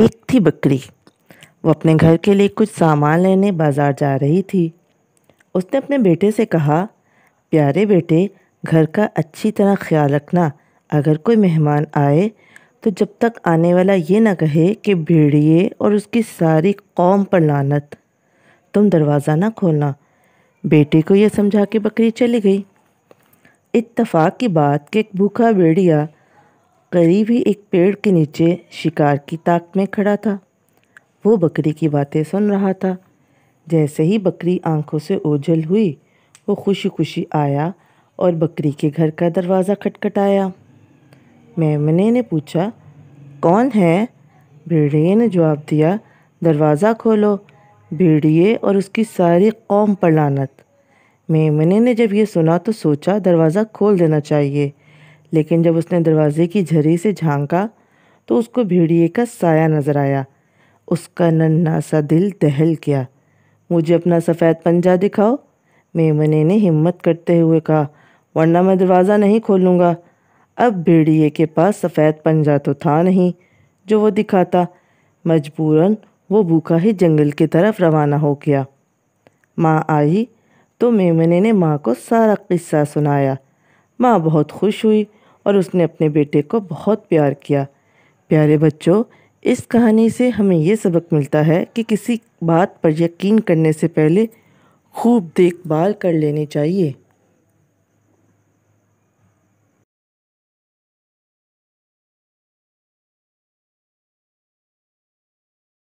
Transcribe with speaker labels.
Speaker 1: एक थी बकरी वो अपने घर के लिए कुछ सामान लेने बाज़ार जा रही थी उसने अपने बेटे से कहा प्यारे बेटे घर का अच्छी तरह ख्याल रखना अगर कोई मेहमान आए तो जब तक आने वाला ये ना कहे कि भेड़िए और उसकी सारी कौम पर लानत तुम दरवाज़ा ना खोलना बेटे को यह समझा के बकरी चली गई इत्तफाक की बात कि एक भूखा भेड़िया करीब ही एक पेड़ के नीचे शिकार की ताक में खड़ा था वो बकरी की बातें सुन रहा था जैसे ही बकरी आंखों से ओझल हुई वो खुशी खुशी आया और बकरी के घर का दरवाज़ा खटखटाया मेमने ने पूछा कौन है भेड़िए ने जवाब दिया दरवाज़ा खोलो भेड़िए और उसकी सारी कौम पर लानत मेमने ने जब ये सुना तो सोचा दरवाज़ा खोल देना चाहिए लेकिन जब उसने दरवाजे की झरी से झांका तो उसको भेड़िए का साया नज़र आया उसका नन्ना सा दिल दहल गया मुझे अपना सफ़ेद पंजा दिखाओ मेमने ने हिम्मत करते हुए कहा वरना मैं दरवाज़ा नहीं खोलूँगा अब भेड़िए के पास सफ़ेद पंजा तो था नहीं जो वो दिखाता मजबूरन वो भूखा ही जंगल की तरफ रवाना हो गया माँ आई तो मेमने ने माँ को सारा किस्सा सुनाया माँ बहुत खुश हुई और उसने अपने बेटे को बहुत प्यार किया प्यारे बच्चों इस कहानी से हमें ये सबक मिलता है कि किसी बात पर यकीन करने से पहले खूब देखभाल कर लेनी चाहिए